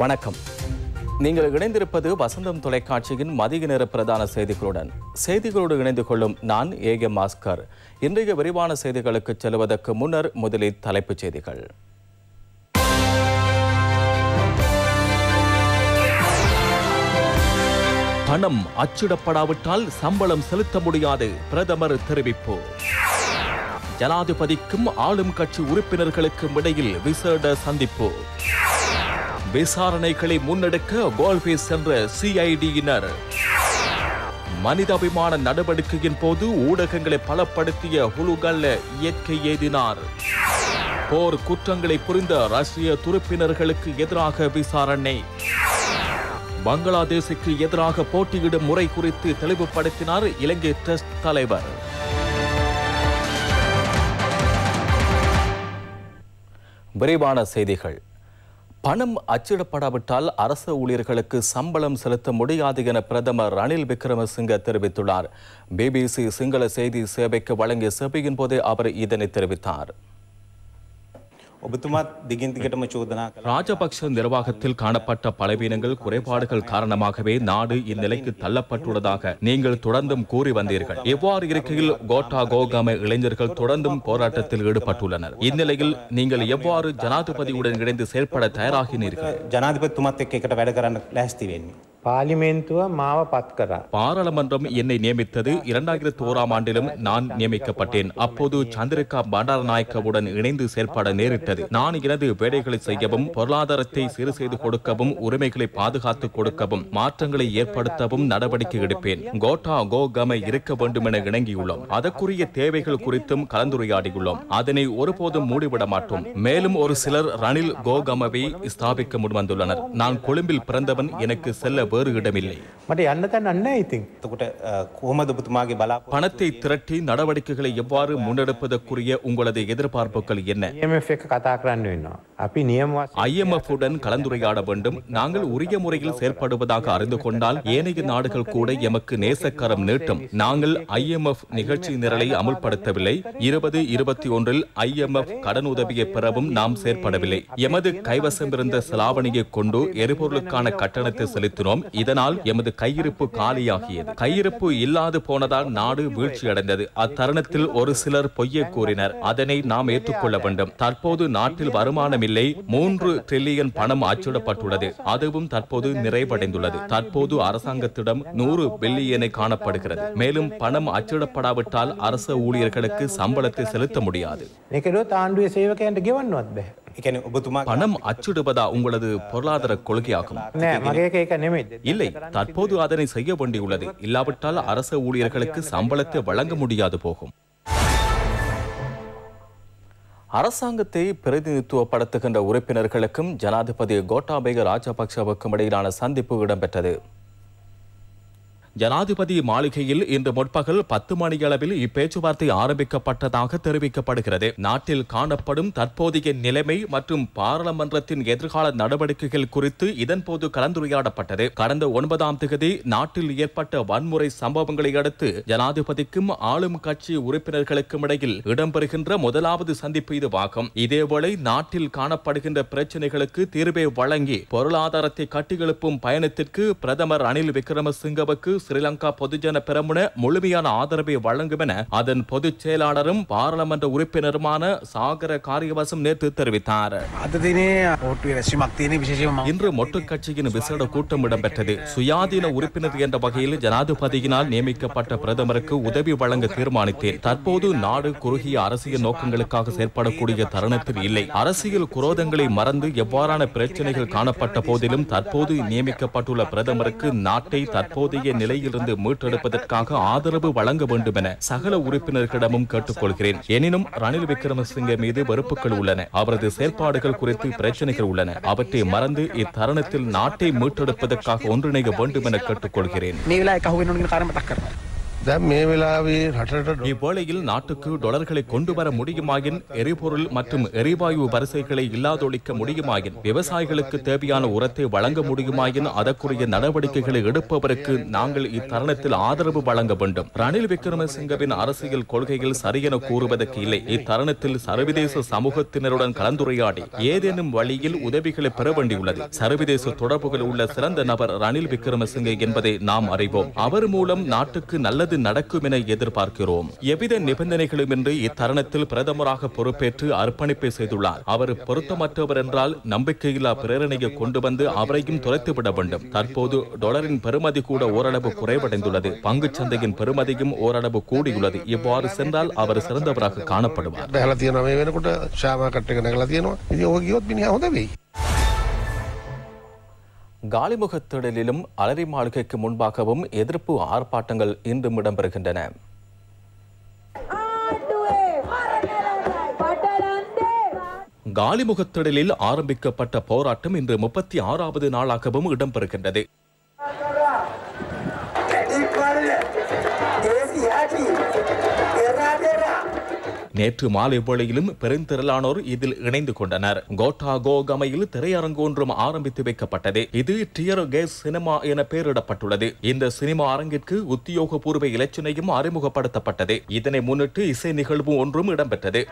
வணக்கம் நீங்கள் இணைந்திருப்பது வசந்தம் தொலைக்காட்சியின் மதிய நேர பிரதான செய்திகளுடன் செய்திகளோடு இணைந்து கொள்ளும் நான் ஏ மாஸ்கர் இன்றைய விரிவான செய்திகளுக்கு செல்வதற்கு முன்னர் முதலில் தலைப்புச் செய்திகள் பணம் அச்சிடப்படாவிட்டால் சம்பளம் செலுத்த முடியாது பிரதமர் தெரிவிப்பு ஜனாதிபதிக்கும் ஆளும் கட்சி உறுப்பினர்களுக்கும் இடையில் விசேட சந்திப்பு விசாரணைகளை முன்னெடுக்க கோல்பே சென்ற சிஐடியினர் மனிதாபிமான நடவடிக்கையின் போது ஊடகங்களை பலப்படுத்திய ஹுலுகல்ல இயற்கை ஏதினார் போர் குற்றங்களை புரிந்த ரஷ்ய துருப்பினர்களுக்கு எதிராக விசாரணை பங்களாதேசுக்கு எதிராக போட்டியிடும் முறை குறித்து தெளிவுபடுத்தினார் இலங்கை டெஸ்ட் தலைவர் விரைவான செய்திகள் பணம் அச்சிடப்படாவிட்டால் அரசு ஊழியர்களுக்கு சம்பளம் செலுத்த முடியாது என பிரதமர் ரணில் விக்ரமசிங்க தெரிவித்துள்ளார் பிபிசி சிங்கள செய்தி சேவைக்கு வழங்கிய சேவையின் போதே அவர் இதனை தெரிவித்தார் ஒபத்துமாத் சோதனா ராஜபக்ச நிர்வாகத்தில் காணப்பட்ட பலவீனங்கள் குறைபாடுகள் காரணமாகவே நாடு இந்நிலைக்கு தள்ளப்பட்டுள்ளதாக நீங்கள் தொடர்ந்தும் கூறி வந்தீர்கள் எவ்வாறு இருக்கையில் கோட்டா கோகாம இளைஞர்கள் தொடர்ந்தும் போராட்டத்தில் ஈடுபட்டுள்ளனர் இந்நிலையில் நீங்கள் எவ்வாறு ஜனாதிபதியுடன் இணைந்து செயல்பட தயாராகினீர்கள் ஜனாதிபதி துமாத்தை கேட்கிற வேலைக்காரன் பாலிமேந்துவ மாவ பாராளுமன்றம் என்னை நியமித்தது இரண்டாயிரத்தி ஓராம் ஆண்டிலும் நான் நியமிக்கப்பட்டேன் அப்போது சந்திரிகா பண்டாரநாயக்கவுடன் இணைந்து செயற்பட நேரிட்டது நான் எனது வேலைகளை செய்யவும் பொருளாதாரத்தை சீர் செய்து கொடுக்கவும் உரிமைகளை பாதுகாத்துக் கொடுக்கவும் மாற்றங்களை ஏற்படுத்தவும் நடவடிக்கை எடுப்பேன் கோட்டா கோகமை இருக்க வேண்டும் என இணங்கியுள்ளோம் அதற்குரிய தேவைகள் குறித்தும் கலந்துரையாடியுள்ளோம் அதனை ஒருபோதும் மூடிவிட மாட்டோம் மேலும் ஒரு சிலர் ரணில் கோகமவை ஸ்தாபிக்க முன்வந்துள்ளனர் நான் கொழும்பில் பிறந்தவன் எனக்கு செல்ல வேறுகிடமில்லை பணத்தை திரட்டி நடவடிக்கைகளை எவ்வாறு முன்னெடுப்பதற்குரிய உங்களது எதிர்பார்ப்புகள் என்ன ஐஎம்எஃப் e உடன் கலந்துரையாட வேண்டும் நாங்கள் உரிய முறையில் செயற்படுவதாக அறிந்து கொண்டால் ஏனைய நாடுகள் கூட எமக்கு நேசக்கரம் நீட்டும் நாங்கள் ஐஎம்எஃப் நிகழ்ச்சி நிரலை அமுல்படுத்தவில்லை இருபது இருபத்தி ஒன்றில் ஐஎம்எஃப் கடனுதவியை பெறவும் நாம் செயற்படவில்லை எமது கைவசம் இருந்த செலாவணியை கொண்டு எரிபொருளுக்கான கட்டணத்தை செலுத்தினோம் இதனால் எமது கையிருப்பு காலியாகியது கையிருப்பு இல்லாது போனதால் நாடு வீழ்ச்சி அடைந்தது அத்தருணத்தில் ஒரு சிலர் பொய்யை கூறினர் அதனை நாம் ஏற்றுக்கொள்ள வேண்டும் தற்போது நாட்டில் வருமானம் இல்லை மூன்று டிரில்லியன் பணம் அச்சிடப்பட்டுள்ளது அதுவும் தற்போது நிறைவடைந்துள்ளது தற்போது அரசாங்கத்திடம் நூறு பில்லியனை காணப்படுகிறது மேலும் பணம் அச்சிடப்படாவிட்டால் அரச ஊழியர்களுக்கு சம்பளத்தை செலுத்த முடியாது பணம் அச்சிடுவதா உங்களது பொருளாதார கொள்கையாகும் இல்லை தற்போது அதனை செய்ய வேண்டியுள்ளது இல்லாவிட்டால் அரச ஊழியர்களுக்கு சம்பளத்தை வழங்க முடியாது போகும் அரசாங்கத்தை பிரதிநிதித்துவப்படுத்துகின்ற உறுப்பினர்களுக்கும் ஜனாதிபதி கோட்டாபய ராஜபக்சவுக்கும் இடையிலான சந்திப்பு இடம்பெற்றது ஜனாதிபதி மாளிகையில் இன்று முற்பகல் பத்து மணியளவில் இப்பேச்சுவார்த்தை ஆரம்பிக்கப்பட்டதாக தெரிவிக்கப்படுகிறது நாட்டில் காணப்படும் தற்போதைய நிலைமை மற்றும் பாராளுமன்றத்தின் எதிர்கால நடவடிக்கைகள் குறித்து இதன்போது கலந்துரையாடப்பட்டது கடந்த ஒன்பதாம் தேதி நாட்டில் ஏற்பட்ட வன்முறை சம்பவங்களை அடுத்து ஜனாதிபதிக்கும் ஆளும் கட்சி உறுப்பினர்களுக்கும் இடையில் இடம்பெறுகின்ற முதலாவது சந்திப்பு இதுவாகும் இதேவேளை நாட்டில் காணப்படுகின்ற பிரச்சனைகளுக்கு தீர்வை வழங்கி பொருளாதாரத்தை கட்டியெழுப்பும் பயணத்திற்கு பிரதமர் ரணில் விக்ரமசிங்கவுக்கு ஸ்ரீலங்கா பொதுஜன பெரமுன முழுமையான ஆதரவை வழங்கும் என அதன் பொதுச் செயலாளரும் பாராளுமன்ற உறுப்பினருமான சாகர காரியவாசம் நேற்று தெரிவித்தார் இன்று மொட்டு கட்சியின் விசேட கூட்டம் இடம்பெற்றது சுயாதீன உறுப்பினர் என்ற வகையில் ஜனாதிபதியினால் நியமிக்கப்பட்ட பிரதமருக்கு உதவி வழங்க தீர்மானித்தேன் தற்போது நாடு குறுகிய அரசியல் நோக்கங்களுக்காக செயற்படக்கூடிய தருணத்தில் இல்லை அரசியல் குரோதங்களை மறந்து எவ்வாறான பிரச்சனைகள் காணப்பட்ட போதிலும் தற்போது நியமிக்கப்பட்டுள்ள பிரதமருக்கு நாட்டை தற்போதைய நிலை நிலையிலிருந்து மீட்டெடுப்பதற்காக ஆதரவு வழங்க வேண்டும் என சகல உறுப்பினர்களிடமும் கேட்டுக்கொள்கிறேன் எனினும் ரணில் விக்ரமசிங்க மீது வெறுப்புகள் உள்ளன அவரது செயல்பாடுகள் குறித்து பிரச்சனைகள் உள்ளன அவற்றை மறந்து இத்தருணத்தில் நாட்டை மீட்டெடுப்பதற்காக ஒன்றிணைய வேண்டும் என கேட்டுக்கொள்கிறேன் இப்போலையில் நாட்டுக்கு டொலர்களை கொண்டு வர முடியுமாயின் எரிபொருள் மற்றும் எரிவாயு வரிசைகளை இல்லாதொழிக்க முடியுமாயின் விவசாயிகளுக்கு தேவையான உரத்தை வழங்க முடியுமாயின் அதற்குரிய நடவடிக்கைகளை எடுப்பவருக்கு நாங்கள் இத்தருணத்தில் ஆதரவு வழங்க வேண்டும் ரணில் விக்ரமசிங்கவின் அரசியல் கொள்கைகள் சரியென கூறுவதற்கு இல்லை இத்தருணத்தில் சர்வதேச சமூகத்தினருடன் கலந்துரையாடி ஏதேனும் வழியில் உதவிகளை பெற வேண்டியுள்ளது சர்வதேச தொடர்புகள் உள்ள சிறந்த நபர் ரணில் விக்ரமசிங்கே என்பதை நாம் அறிவோம் அவர் மூலம் நாட்டுக்கு நல்லது நல்லது நடக்கும் என எதிர்பார்க்கிறோம் எவ்வித நிபந்தனைகளுமின்றி இத்தருணத்தில் பிரதமராக பொறுப்பேற்று அர்ப்பணிப்பை செய்துள்ளார் அவர் பொருத்தமற்றவர் என்றால் நம்பிக்கையில்லா பிரேரணையை கொண்டு வந்து அவரையும் துரைத்துவிட வேண்டும் தற்போது டாலரின் பெருமதி கூட ஓரளவு குறைவடைந்துள்ளது பங்கு சந்தையின் பெருமதியும் ஓரளவு கூடியுள்ளது இவ்வாறு சென்றால் அவர் சிறந்தவராக காணப்படுவார் காலிமுகத்திடலிலும் அலரி மாளிகைக்கு முன்பாகவும் எதிர்ப்பு ஆர்ப்பாட்டங்கள் இன்றும் இடம்பெறுகின்றன காலிமுகத்திடலில் ஆரம்பிக்கப்பட்ட போராட்டம் இன்று முப்பத்தி ஆறாவது நாளாகவும் இடம்பெறுகின்றது நேற்று மாலை வேளையிலும் பெருந்திரளானோர் இதில் இணைந்து கொண்டனர் கோட்டா கோகமையில் திரையரங்கு ஒன்றும் ஆரம்பித்து வைக்கப்பட்டது இது டியர் கேஸ் சினிமா என பெயரிடப்பட்டுள்ளது இந்த சினிமா அரங்கிற்கு உத்தியோகபூர்வ இலச்சினையும் அறிமுகப்படுத்தப்பட்டது இதனை முன்னிட்டு இசை நிகழ்வு ஒன்றும் இடம்பெற்றது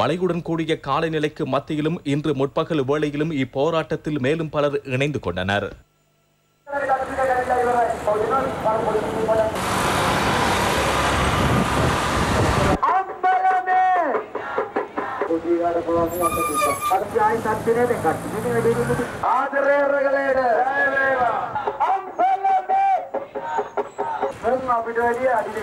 மலையுடன் கூடிய காலநிலைக்கு மத்தியிலும் இன்று முற்பகல் வேளையிலும் இப்போராட்டத்தில் மேலும் பலர் இணைந்து கொண்டனர் அப்படி වැඩිය අඩි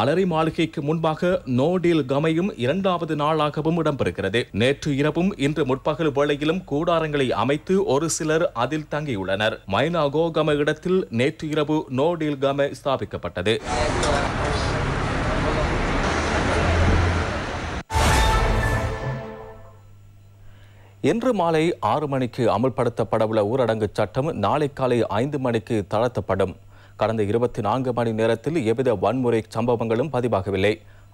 அலரி மாளிகைக்கு முன்பாக நோடில் கமையும் இரண்டாவது நாளாகவும் இடம்பெறுகிறது நேற்று இரவும் இன்று முற்பகல் வேளையிலும் கூடாரங்களை அமைத்து ஒரு சிலர் அதில் தங்கியுள்ளனர் மைனா கோகம இடத்தில் நேற்று இரவு நோடில் கம ஸ்தாபிக்கப்பட்டது இன்று மாலை ஆறு மணிக்கு அமல்படுத்தப்படவுள்ள ஊரடங்கு சட்டம் நாளை காலை ஐந்து மணிக்கு தளர்த்தப்படும் கடந்த இருபத்தி நான்கு மணி நேரத்தில் எவ்வித வன்முறை சம்பவங்களும் பதிவாகவில்லை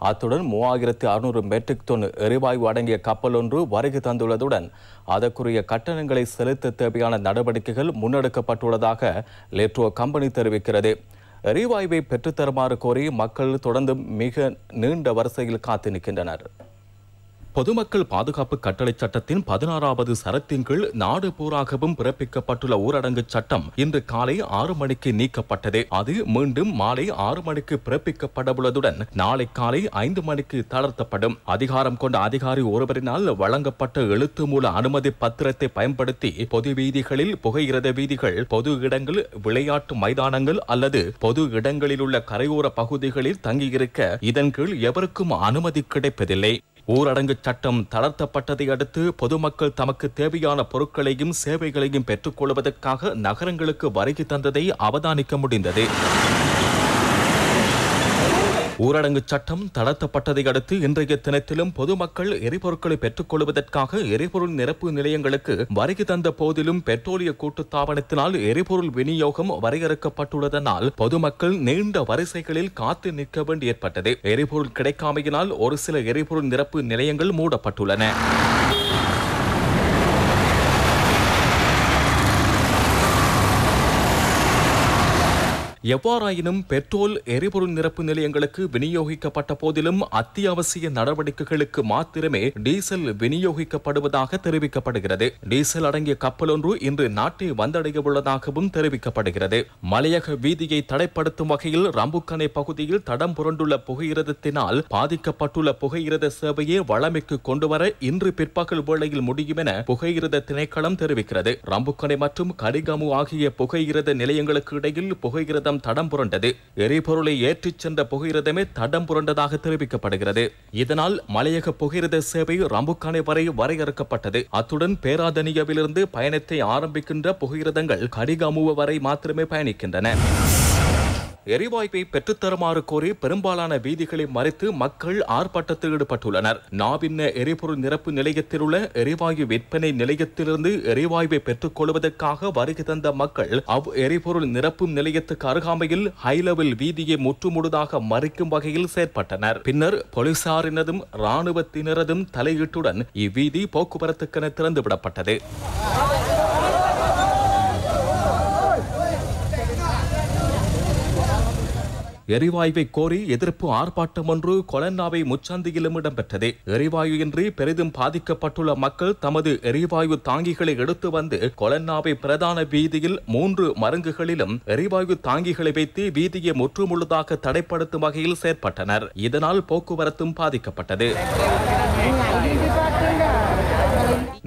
அத்துடன் மூவாயிரத்து அறுநூறு மெட்ரிக் டன் எரிவாயு அடங்கிய கப்பல் ஒன்று வருகை தந்துள்ளதுடன் அதற்குரிய கட்டணங்களை செலுத்த தேவையான நடவடிக்கைகள் முன்னெடுக்கப்பட்டுள்ளதாக லெட்ரோ கம்பெனி தெரிவிக்கிறது எரிவாயுவை பெற்றுத்தருமாறு கோரி மக்கள் தொடர்ந்து மிக நீண்ட வரிசையில் காத்து நிற்கின்றனர் பொதுமக்கள் பாதுகாப்பு கட்டளை சட்டத்தின் பதினாறாவது சரத்தின் கீழ் நாடு பூராகவும் பிறப்பிக்கப்பட்டுள்ள ஊரடங்கு சட்டம் இன்று காலை ஆறு மணிக்கு நீக்கப்பட்டது அது மீண்டும் மாலை ஆறு மணிக்கு பிறப்பிக்கப்படவுள்ளதுடன் நாளை காலை ஐந்து மணிக்கு தளர்த்தப்படும் அதிகாரம் கொண்ட அதிகாரி ஒருவரினால் வழங்கப்பட்ட எழுத்து மூல அனுமதி பத்திரத்தை பயன்படுத்தி பொது வீதிகளில் புகையிரத வீதிகள் பொது இடங்கள் விளையாட்டு மைதானங்கள் அல்லது பொது இடங்களில் உள்ள கரையோர பகுதிகளில் தங்கியிருக்க இதன் கீழ் எவருக்கும் அனுமதி கிடைப்பதில்லை ஊரடங்கு சட்டம் தளர்த்தப்பட்டதை அடுத்து பொதுமக்கள் தமக்கு தேவையான பொருட்களையும் சேவைகளையும் பெற்றுக்கொள்வதற்காக நகரங்களுக்கு வருகை தந்ததை அவதானிக்க முடிந்தது ஊரடங்கு சட்டம் தளர்த்தப்பட்டதை அடுத்து இன்றைய தினத்திலும் பொதுமக்கள் எரிபொருட்களை பெற்றுக் கொள்வதற்காக எரிபொருள் நிரப்பு நிலையங்களுக்கு வருகை தந்த போதிலும் பெட்ரோலிய கூட்டுத்தாபனத்தினால் எரிபொருள் விநியோகம் வரையறுக்கப்பட்டுள்ளதனால் பொதுமக்கள் நீண்ட வரிசைகளில் காத்து நிற்க வேண்டி ஏற்பட்டது எரிபொருள் கிடைக்காமையினால் ஒரு சில எரிபொருள் நிரப்பு நிலையங்கள் மூடப்பட்டுள்ளன எவ்வாறாயினும் பெட்ரோல் எரிபொருள் நிரப்பு நிலையங்களுக்கு விநியோகிக்கப்பட்ட போதிலும் அத்தியாவசிய நடவடிக்கைகளுக்கு மாத்திரமே டீசல் விநியோகிக்கப்படுவதாக தெரிவிக்கப்படுகிறது டீசல் அடங்கிய கப்பல் ஒன்று இன்று நாட்டை வந்தடைய உள்ளதாகவும் தெரிவிக்கப்படுகிறது மலையக வீதியை தடைப்படுத்தும் வகையில் ரம்புக்கனை பகுதியில் தடம் புரண்டுள்ள புகையிரதத்தினால் பாதிக்கப்பட்டுள்ள புகையிரத சேவையை வளமைக்கு கொண்டுவர இன்று பிற்பகல் வேளையில் முடியும் என புகையிரத திணைக்களம் தெரிவிக்கிறது ரம்புக்கனை மற்றும் கரிகாமு ஆகிய புகையிரத நிலையங்களுக்கு இடையில் புகையிரத புகையிரதம் தடம் புரண்டது எரிபொருளை ஏற்றிச் சென்ற புகையிரதமே தடம் புரண்டதாக தெரிவிக்கப்படுகிறது இதனால் மலையக புகையிரத சேவை ரம்புக்கானை வரை வரையறுக்கப்பட்டது அத்துடன் பேராதனியவிலிருந்து பயணத்தை ஆரம்பிக்கின்ற புகையிரதங்கள் கடிகாமுவ வரை மாத்திரமே பயணிக்கின்றன எரிவாயுவை பெற்றுத்தருமாறு கோரி பெரும்பாலான வீதிகளை மறைத்து மக்கள் ஆர்ப்பாட்டத்தில் ஈடுபட்டுள்ளனர் நாவின்ன எரிபொருள் நிரப்பு நிலையத்தில் உள்ள எரிவாயு விற்பனை நிலையத்திலிருந்து எரிவாயுவை பெற்றுக் கொள்வதற்காக வருகை தந்த மக்கள் அவ் எரிபொருள் நிரப்பும் நிலையத்துக்கு அருகாமையில் ஹைலெவல் வீதியை முற்றுமுழுதாக மறிக்கும் வகையில் செயற்பட்டனர் பின்னர் போலீசாரினதும் ராணுவத்தினரதும் தலையீட்டுடன் இவ்வீதி போக்குவரத்துக்கென திறந்துவிடப்பட்டது எரிவாயுவை கோரி எதிர்ப்பு ஆர்ப்பாட்டம் ஒன்று கொலன்னாவை முச்சந்தியிலும் இடம்பெற்றது எரிவாயு இன்றி பெரிதும் பாதிக்கப்பட்டுள்ள மக்கள் தமது எரிவாயு தாங்கிகளை எடுத்து வந்து கொலன்னாவை பிரதான வீதியில் மூன்று மருங்குகளிலும் எரிவாயு தாங்கிகளை வைத்து வீதியை முற்றுமுழுதாக தடைப்படுத்தும் வகையில் செயற்பட்டனர் இதனால் போக்குவரத்தும் பாதிக்கப்பட்டது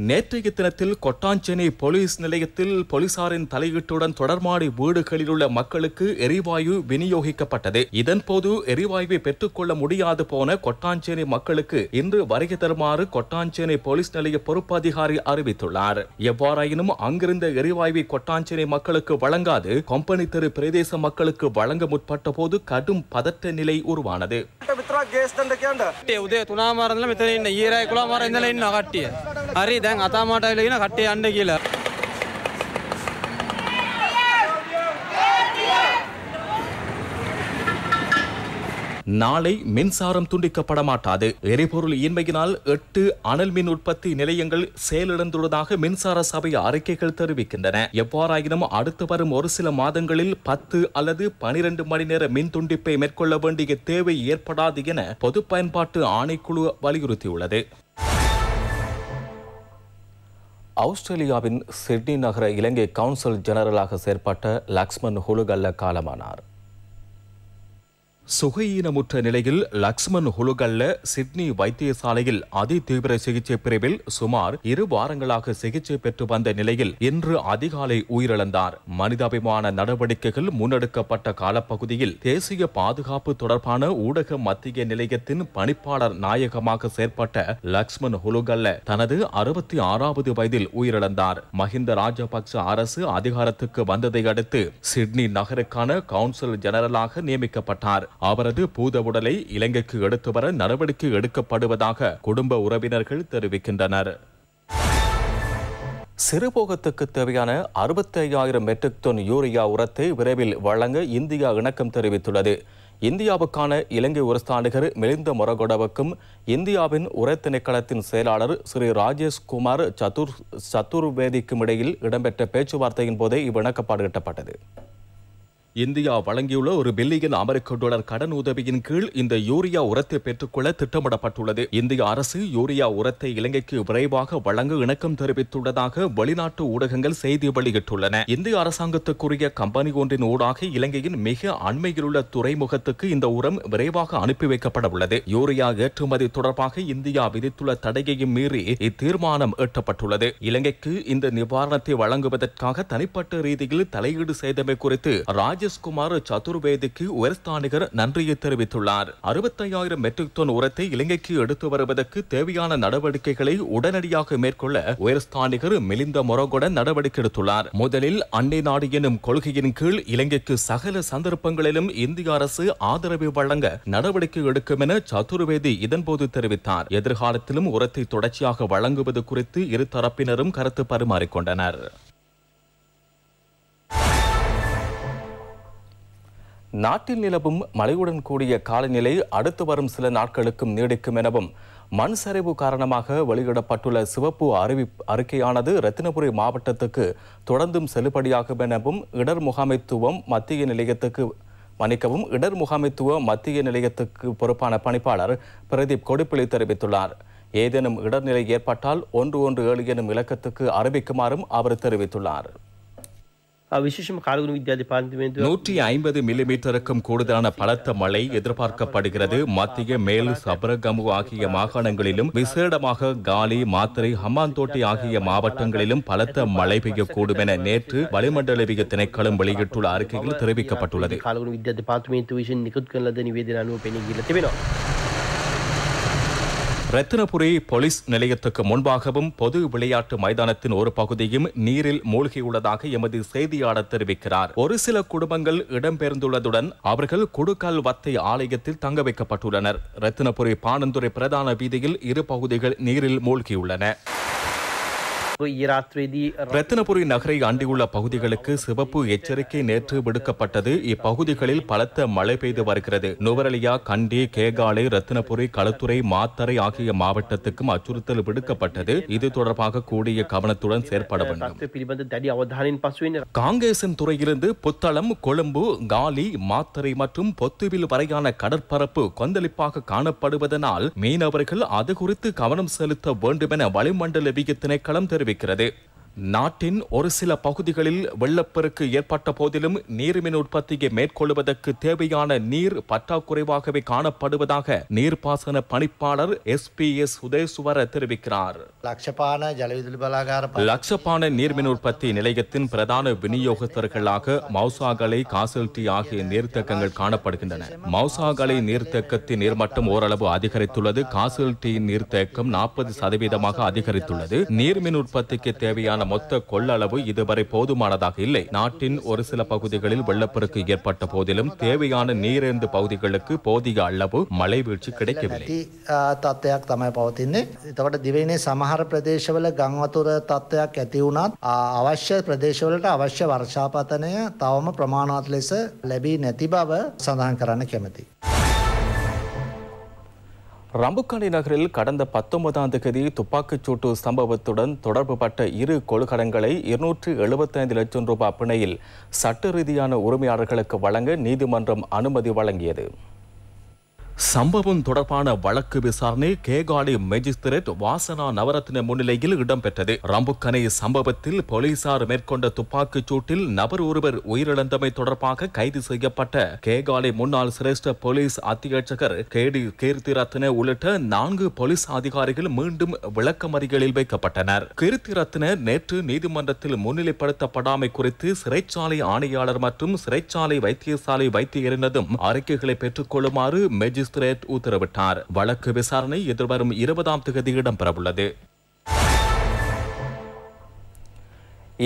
நேற்றைய தினத்தில் கொட்டாஞ்சேனை போலீஸ் நிலையத்தில் போலீசாரின் தலையீட்டுடன் தொடர்மாடி வீடுகளில் உள்ள மக்களுக்கு எரிவாயு விநியோகிக்கப்பட்டது இதன்போது எரிவாயுவை பெற்றுக்கொள்ள முடியாது போன கொட்டாஞ்சேனை மக்களுக்கு இன்று வருகை தருமாறு கொட்டாஞ்சேனை போலீஸ் நிலைய பொறுப்பு அதிகாரி அறிவித்துள்ளார் எவ்வாறாயினும் அங்கிருந்த எரிவாயுவை கொட்டாஞ்சேனை மக்களுக்கு வழங்காது கம்பெனி தெரு பிரதேச மக்களுக்கு வழங்க முற்பட்ட போது கடும் பதற்ற நிலை உருவானது உதய துணாமாரம் දැන් අතාමාට කියන කට්ටේ යන්න කියලා. நாளை மின்சாரம் துண்டிக்கப்பட மாட்டாது எரிபொருள் இன்மையினால் எட்டு அனல் மின் உற்பத்தி நிலையங்கள் செயலிழந்துள்ளதாக மின்சார சபை அறிக்கைகள் தெரிவிக்கின்றன எவ்வாறாயினும் அடுத்து வரும் ஒரு சில மாதங்களில் பத்து அல்லது பனிரெண்டு மணி நேர மின் துண்டிப்பை மேற்கொள்ள வேண்டிய தேவை ஏற்படாது என பொது பயன்பாட்டு ஆணைக்குழு வலியுறுத்தியுள்ளது அவுஸ்திரேலியாவின் சிட்னி நகர இலங்கை கவுன்சில் ஜெனரலாக செயற்பட்ட லக்ஸ்மன் ஹுலுகல்ல காலமானார் சுகையீனமுற்ற நிலையில் லக்ஷ்மண் ஹுலுகல்ல சிட்னி வைத்தியசாலையில் அதி தீவிர சிகிச்சை பிரிவில் சுமார் இரு வாரங்களாக சிகிச்சை பெற்று வந்த நிலையில் இன்று அதிகாலை உயிரிழந்தார் மனிதாபிமான நடவடிக்கைகள் முன்னெடுக்கப்பட்ட காலப்பகுதியில் தேசிய பாதுகாப்பு தொடர்பான ஊடக மத்திய நிலையத்தின் பணிப்பாளர் நாயகமாக செயற்பட்ட லக்ஷ்மண் ஹுலுகல்ல தனது அறுபத்தி ஆறாவது வயதில் உயிரிழந்தார் மஹிந்த ராஜபக்ச அரசு அதிகாரத்துக்கு வந்ததை அடுத்து சிட்னி நகருக்கான கவுன்சில் ஜெனரலாக நியமிக்கப்பட்டார் அவரது பூத உடலை இலங்கைக்கு எடுத்து வர நடவடிக்கை எடுக்கப்படுவதாக குடும்ப உறவினர்கள் தெரிவிக்கின்றனர் சிறுபோகத்துக்கு தேவையான அறுபத்தி ஐயாயிரம் மெட்ரிக் டன் யூரியா உரத்தை விரைவில் வழங்க இந்தியா இணக்கம் தெரிவித்துள்ளது இந்தியாவுக்கான இலங்கை உரஸ்தானிகர் மிலிந்த மொரகொடவுக்கும் இந்தியாவின் உர திணைக்களத்தின் செயலாளர் ஸ்ரீ ராஜேஷ் குமார் சதுர் சதுர்வேதிக்கும் இடையில் இடம்பெற்ற பேச்சுவார்த்தையின் போதே இவ்விணக்கப்பாடு எட்டப்பட்டது இந்தியா வழங்கியுள்ள ஒரு பில்லியன் அமெரிக்க டாலர் கடன் உதவியின் கீழ் இந்த யூரியா உரத்தை பெற்றுக்கொள்ள திட்டமிடப்பட்டுள்ளது இந்திய அரசு யூரியா உரத்தை இலங்கைக்கு விரைவாக வழங்க இணக்கம் தெரிவித்துள்ளதாக வெளிநாட்டு ஊடகங்கள் செய்தி வெளியிட்டுள்ளன இந்திய அரசாங்கத்துக்குரிய கம்பெனி ஒன்றின் ஊடாக இலங்கையின் மிக அண்மையிலுள்ள துறைமுகத்துக்கு இந்த உரம் விரைவாக அனுப்பி வைக்கப்பட உள்ளது யூரியா ஏற்றுமதி தொடர்பாக இந்தியா விதித்துள்ள தடையையும் மீறி இத்தீர்மானம் எட்டப்பட்டுள்ளது இலங்கைக்கு இந்த நிவாரணத்தை வழங்குவதற்காக தனிப்பட்ட ரீதியில் தலையீடு செய்தமை குறித்து ராஜ ராஜேஷ்குமார் சதுர்வேதிக்கு உயர்ஸ்தானிகர் நன்றியை தெரிவித்துள்ளார் அறுபத்தையாயிரம் மெட்ரிக் டன் உரத்தை இலங்கைக்கு எடுத்து வருவதற்கு தேவையான நடவடிக்கைகளை உடனடியாக மேற்கொள்ள உயர்ஸ்தானிகர் மிலிந்த மொரகுடன் நடவடிக்கை எடுத்துள்ளார் முதலில் அண்டை நாடு எனும் கொள்கையின் கீழ் இலங்கைக்கு சகல சந்தர்ப்பங்களிலும் இந்திய அரசு ஆதரவு வழங்க நடவடிக்கை எடுக்கும் என சதுர்வேதி இதன்போது தெரிவித்தார் எதிர்காலத்திலும் உரத்தை தொடர்ச்சியாக வழங்குவது குறித்து இரு தரப்பினரும் கருத்து பரிமாறிக்கொண்டனர் நாட்டில் நிலவும் மழையுடன் கூடிய காலநிலை அடுத்து வரும் சில நாட்களுக்கும் நீடிக்கும் எனவும் மண் சரிவு காரணமாக வெளியிடப்பட்டுள்ள சிவப்பு அறிவி அறிக்கையானது ரத்தினபுரி மாவட்டத்துக்கு தொடர்ந்தும் செல்லுபடியாகும் எனவும் இடர் முகாமைத்துவம் மத்திய நிலையத்துக்கு மன்னிக்கவும் இடர் முகாமைத்துவ மத்திய நிலையத்துக்கு பொறுப்பான பணிப்பாளர் பிரதீப் கொடுப்பிலி தெரிவித்துள்ளார் ஏதேனும் இடர்நிலை ஏற்பட்டால் ஒன்று ஒன்று ஏழு எனும் இலக்கத்துக்கு அறிவிக்குமாறும் அவர் தெரிவித்துள்ளார் நூற்றி ஐம்பது மில்லிமீட்டருக்கும் கூடுதலான பலத்த மழை எதிர்பார்க்கப்படுகிறது மத்திய மேல் சபரகமு ஆகிய மாகாணங்களிலும் விசேடமாக காலி மாத்திரை ஹம்மாந்தோட்டை ஆகிய மாவட்டங்களிலும் பலத்த மழை பெய்யக்கூடும் என நேற்று வளிமண்டலவிய திணைக்களம் வெளியிட்டுள்ள அறிக்கையில் தெரிவிக்கப்பட்டுள்ளது ரத்தினபுரி போலீஸ் நிலையத்துக்கு முன்பாகவும் பொது விளையாட்டு மைதானத்தின் ஒரு பகுதியும் நீரில் மூழ்கியுள்ளதாக எமது செய்தியாளர் தெரிவிக்கிறார் ஒரு சில குடும்பங்கள் இடம்பெயர்ந்துள்ளதுடன் அவர்கள் குடுக்கால் வத்தை ஆலயத்தில் தங்க வைக்கப்பட்டுள்ளனர் ரத்தினபுரி பானந்துரை பிரதான வீதியில் இரு பகுதிகள் நீரில் மூழ்கியுள்ளன ரத்தினபுரி நகரை ஆண்டியுள்ள பகுதிகளுக்கு சிவப்பு எச்சரிக்கை நேற்று விடுக்கப்பட்டது இப்பகுதிகளில் பலத்த மழை பெய்து வருகிறது நுவரலியா கண்டி கேகாலை ரத்தினபுரி களத்துறை மாத்தரை ஆகிய மாவட்டத்துக்கும் அச்சுறுத்தல் விடுக்கப்பட்டது இது தொடர்பாக கூடிய கவனத்துடன் செயற்பட வேண்டும் காங்கிரசின் துறையிலிருந்து புத்தளம் கொழும்பு காலி மாத்தரை மற்றும் பொத்துவில் வரையான கடற்பரப்பு கொந்தளிப்பாக காணப்படுவதனால் மீனவர்கள் அது குறித்து கவனம் செலுத்த வேண்டும் என வளிமண்டல திணைக்களம் தெரிவித்துள்ளது தெரிவிக்கிறது நாட்டின் ஒரு சில பகுதிகளில் வெள்ளப்பெருக்கு ஏற்பட்ட போதிலும் நீர்மின் உற்பத்தியை மேற்கொள்வதற்கு தேவையான நீர் பற்றாக்குறைவாகவே காணப்படுவதாக நீர்ப்பாசன பணிப்பாளர் எஸ் பி எஸ் உதயசுவர தெரிவிக்கிறார் லட்சப்பான நீர்மின் உற்பத்தி நிலையத்தின் பிரதான விநியோகத்தர்களாக மௌசாகலை காசல்டி ஆகிய நீர்த்தக்கங்கள் காணப்படுகின்றன மவுசாகலை நீர்த்தக்கத்தின் நீர்மட்டம் ஓரளவு அதிகரித்துள்ளது காசல்டியின் நீர்த்தேக்கம் நாற்பது சதவீதமாக அதிகரித்துள்ளது நீர்மின் உற்பத்திக்கு தேவையான அதற்கான மொத்த கொள்ளளவு இதுவரை போதுமானதாக இல்லை நாட்டின் ஒரு சில பகுதிகளில் வெள்ளப்பெருக்கு ஏற்பட்ட போதிலும் தேவையான நீரேந்து பகுதிகளுக்கு போதிய அளவு மழை வீழ்ச்சி கிடைக்கவில்லை தத்துவයක් තමයි පවතින්නේ. එතකොට දිවයිනේ සමහර ප්‍රදේශවල ගංවතුර තත්ත්වයක් ඇති වුණත් අවශ්‍ය ප්‍රදේශවලට අවශ්‍ය වර්ෂාපතනය තවම ප්‍රමාණවත් ලෙස ලැබී නැති බව සඳහන් කරන්න කැමතියි. ரம்புக்காலி நகரில் கடந்த பத்தொன்பதாம் தேதி சூட்டு சம்பவத்துடன் தொடர்புபட்ட இரு கொள்கடங்களை இருநூற்றி எழுபத்தைந்து லட்சம் ரூபாய் பிணையில் சட்ட ரீதியான உரிமையாளர்களுக்கு வழங்க நீதிமன்றம் அனுமதி வழங்கியது சம்பவம் தொடர்பான வழக்கு விசாரணை கேகாலி மேஜிஸ்திரேட் வாசனா நவரத்ன முன்னிலையில் இடம்பெற்றது ரம்புக்கனை சம்பவத்தில் போலீசார் மேற்கொண்ட துப்பாக்கிச் சூட்டில் நபர் ஒருவர் உயிரிழந்தமை தொடர்பாக கைது செய்யப்பட்ட கேகாலி முன்னாள் சிரேஷ்ட போலீஸ் அத்தியட்சகர் கேடி கீர்த்திரத்ன உள்ளிட்ட நான்கு போலீஸ் அதிகாரிகள் மீண்டும் விளக்கமறிகளில் வைக்கப்பட்டனர் கீர்த்திரத்ன நேற்று நீதிமன்றத்தில் முன்னிலைப்படுத்தப்படாமை குறித்து சிறைச்சாலை ஆணையாளர் மற்றும் சிறைச்சாலை வைத்தியசாலை வைத்தியரினதும் அறிக்கைகளை பெற்றுக் கொள்ளுமாறு மேஜி மேஜிஸ்திரேட் உத்தரவிட்டார் வழக்கு விசாரணை எதிர்வரும் இருபதாம் தேதி இடம்பெறவுள்ளது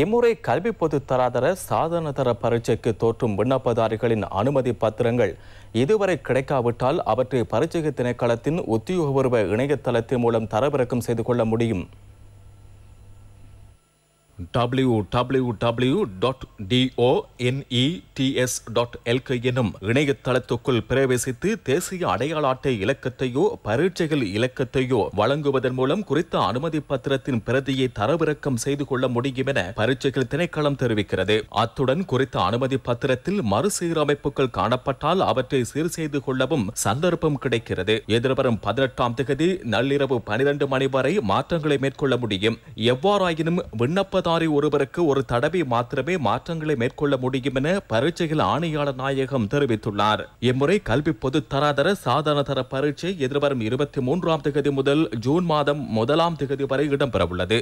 இம்முறை கல்வி பொது தராதர சாதன தர பரீட்சைக்கு தோற்றும் விண்ணப்பதாரிகளின் அனுமதி பத்திரங்கள் இதுவரை கிடைக்காவிட்டால் அவற்றை பரீட்சை திணைக்களத்தின் உத்தியோகபூர்வ இணையதளத்தின் மூலம் தரவிறக்கம் செய்து கொள்ள முடியும் டபிள்யூ e இணையதளத்துக்குள் பிரவேசித்து தேசிய அடையாள அட்டை இலக்கத்தையோ பரீட்சைகள் இலக்கத்தையோ வழங்குவதன் மூலம் குறித்த அனுமதி பத்திரத்தின் பிரதியை தரவிறக்கம் செய்து கொள்ள முடியும் என பரீட்சைகள் திணைக்களம் தெரிவிக்கிறது அத்துடன் குறித்த அனுமதி பத்திரத்தில் மறுசீரமைப்புகள் காணப்பட்டால் அவற்றை சீர் செய்து கொள்ளவும் சந்தர்ப்பம் கிடைக்கிறது எதிர்வரும் பதினெட்டாம் தேதி நள்ளிரவு பனிரெண்டு மணி வரை மாற்றங்களை மேற்கொள்ள முடியும் எவ்வாறாயினும் விண்ணப்பதார அதிகாரி ஒருவருக்கு ஒரு தடவை மாத்திரமே மாற்றங்களை மேற்கொள்ள முடியும் என பரீட்சையில் ஆணையாளர் நாயகம் தெரிவித்துள்ளார் இம்முறை கல்வி பொது தராதர சாதாரண தர பரீட்சை எதிர்வரும் இருபத்தி மூன்றாம் தேதி முதல் ஜூன் மாதம் முதலாம் தேதி வரை இடம்பெறவுள்ளது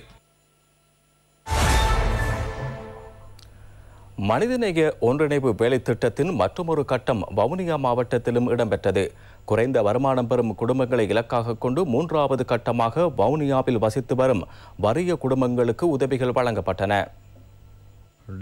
மனிதநேய ஒன்றிணைவு வேலை திட்டத்தின் மற்றொரு கட்டம் வவுனியா மாவட்டத்திலும் இடம்பெற்றது குறைந்த வருமானம் பெறும் குடும்பங்களை இலக்காக கொண்டு மூன்றாவது கட்டமாக வவுனியாவில் வசித்து வரும் வறிய குடும்பங்களுக்கு உதவிகள் வழங்கப்பட்டன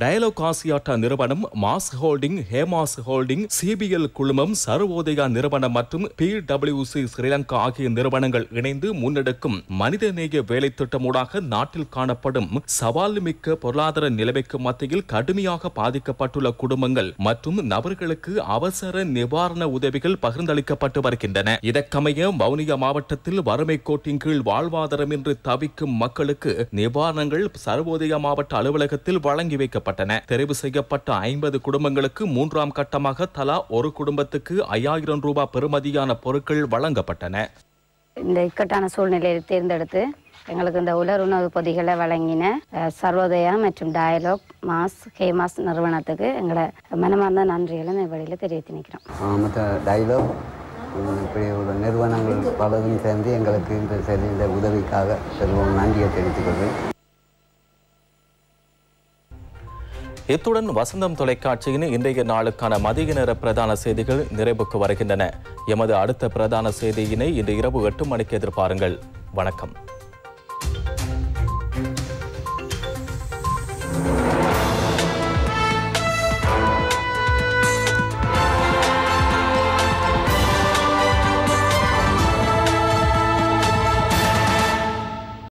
டயலாக் ஆசியாட்டா நிறுவனம் MAS holding Hemas holding CBL குழுமம் சர்வோதயா நிறுவனம் மற்றும் பி டபிள்யூ சி ஸ்ரீலங்கா ஆகிய நிறுவனங்கள் இணைந்து முன்னெடுக்கும் மனிதநேய வேலை திட்டமூடாக நாட்டில் காணப்படும் சவால் மிக்க பொருளாதார நிலைமைக்கு மத்தியில் கடுமையாக பாதிக்கப்பட்டுள்ள குடும்பங்கள் மற்றும் நபர்களுக்கு அவசர நிவாரண உதவிகள் பகிர்ந்தளிக்கப்பட்டு வருகின்றன இதற்கமைய வவுனியா மாவட்டத்தில் வறுமை கோட்டின் கீழ் வாழ்வாதாரமின்றி தவிக்கும் மக்களுக்கு நிவாரணங்கள் சர்வோதயா மாவட்ட அலுவலகத்தில் வழங்கி வைக்க அறிவிக்கப்பட்டன தெரிவு செய்யப்பட்ட ஐம்பது குடும்பங்களுக்கு மூன்றாம் கட்டமாக தலா ஒரு குடும்பத்துக்கு ஐயாயிரம் ரூபாய் பெறுமதியான பொருட்கள் வழங்கப்பட்டன இந்த இக்கட்டான சூழ்நிலையை தேர்ந்தெடுத்து எங்களுக்கு இந்த உலர் உணவு பொதிகளை வழங்கின சர்வோதயா மற்றும் டயலாக் மாஸ் ஹே மாஸ் நிறுவனத்துக்கு எங்களை மனமார்ந்த நன்றிகளும் வழியில் தெரிவித்து நிற்கிறோம் டயலாக் இப்படி உள்ள நிறுவனங்கள் பலரும் சேர்ந்து எங்களுக்கு இந்த சரி இந்த உதவிக்காக செல்வம் நன்றியை தெரிவித்துக் கொள்வேன் இத்துடன் வசந்தம் தொலைக்காட்சியின் இன்றைய நாளுக்கான மதிய நேர பிரதான செய்திகள் நிறைவுக்கு வருகின்றன எமது அடுத்த பிரதான செய்தியினை இன்று இரவு எட்டு மணிக்கு எதிர்பாருங்கள் வணக்கம்